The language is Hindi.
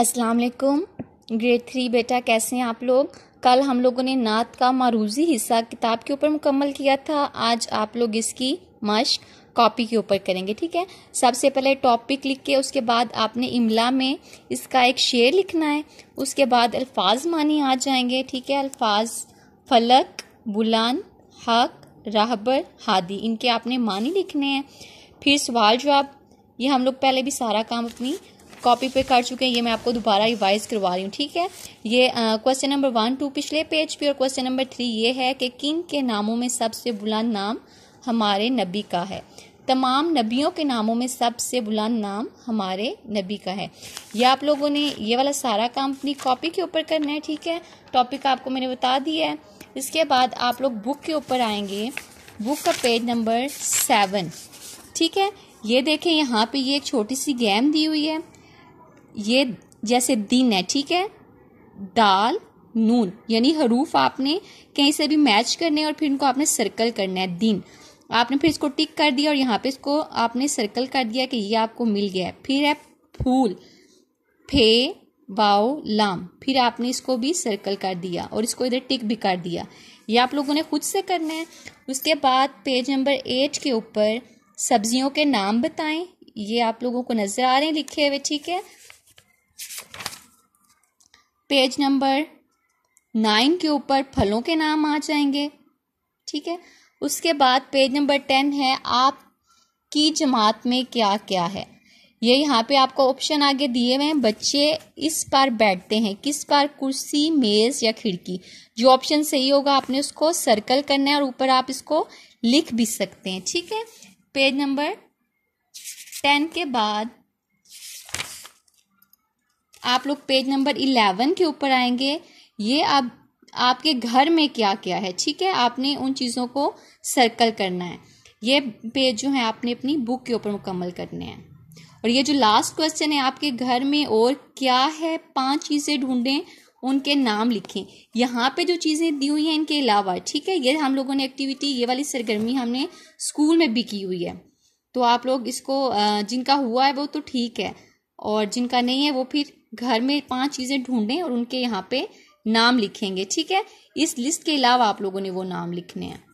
अस्सलाम वालेकुम ग्रेड थ्री बेटा कैसे हैं आप लोग कल हम लोगों ने नात का मारूजी हिस्सा किताब के ऊपर मुकम्मल किया था आज आप लोग इसकी मश्क कॉपी के ऊपर करेंगे ठीक है सबसे पहले टॉपिक लिख के उसके बाद आपने इमला में इसका एक शेर लिखना है उसके बाद अल्फाज मानी आ जाएंगे ठीक है अल्फाज फलक बुलान हक राहबर हादी इनके आपने मानी लिखने हैं फिर सवाल जवाब ये हम लोग पहले भी सारा काम अपनी कॉपी पे कर चुके हैं ये मैं आपको दोबारा रिवाइज करवा रही हूँ ठीक है ये क्वेश्चन नंबर वन टू पिछले पेज पे और क्वेश्चन नंबर थ्री ये है कि किंग के नामों में सबसे बुलंद नाम हमारे नबी का है तमाम नबियों के नामों में सबसे बुलंद नाम हमारे नबी का है यह आप लोगों ने ये वाला सारा काम अपनी कॉपी के ऊपर करना है ठीक है टॉपिक आपको मैंने बता दिया है इसके बाद आप लोग बुक के ऊपर आएंगे बुक का पेज नंबर सेवन ठीक है ये देखें यहाँ पे ये छोटी सी गेम दी हुई है ये जैसे दिन है ठीक है दाल नून यानी हरूफ आपने कहीं से भी मैच करने और फिर इनको आपने सर्कल करना है दिन आपने फिर इसको टिक कर दिया और यहाँ पे इसको आपने सर्कल कर दिया कि ये आपको मिल गया है फिर है फूल फे बाओ लाम फिर आपने इसको भी सर्कल कर दिया और इसको इधर टिक भी कर दिया ये आप लोगों ने खुद से करना है उसके बाद पेज नंबर एट के ऊपर सब्जियों के नाम बताएं ये आप लोगों को नज़र आ रहे हैं लिखे हुए ठीक है पेज नंबर नाइन के ऊपर फलों के नाम आ जाएंगे ठीक है उसके बाद पेज नंबर टेन है आप की जमात में क्या क्या है ये यहाँ पे आपको ऑप्शन आगे दिए हुए हैं बच्चे इस पर बैठते हैं किस पर कुर्सी मेज या खिड़की जो ऑप्शन सही होगा आपने उसको सर्कल करना है और ऊपर आप इसको लिख भी सकते हैं ठीक है पेज नंबर टेन के बाद आप लोग पेज नंबर इलेवन के ऊपर आएंगे ये आप आपके घर में क्या क्या है ठीक है आपने उन चीज़ों को सर्कल करना है ये पेज जो है आपने अपनी बुक के ऊपर मुकम्मल करने हैं और ये जो लास्ट क्वेश्चन है आपके घर में और क्या है पांच चीज़ें ढूंढें उनके नाम लिखें यहाँ पे जो चीज़ें दी हुई हैं इनके अलावा ठीक है ये हम लोगों ने एक्टिविटी ये वाली सरगर्मी हमने स्कूल में भी की हुई है तो आप लोग इसको जिनका हुआ है वो तो ठीक है और जिनका नहीं है वो फिर घर में पांच चीज़ें ढूंढें और उनके यहाँ पे नाम लिखेंगे ठीक है इस लिस्ट के अलावा आप लोगों ने वो नाम लिखने हैं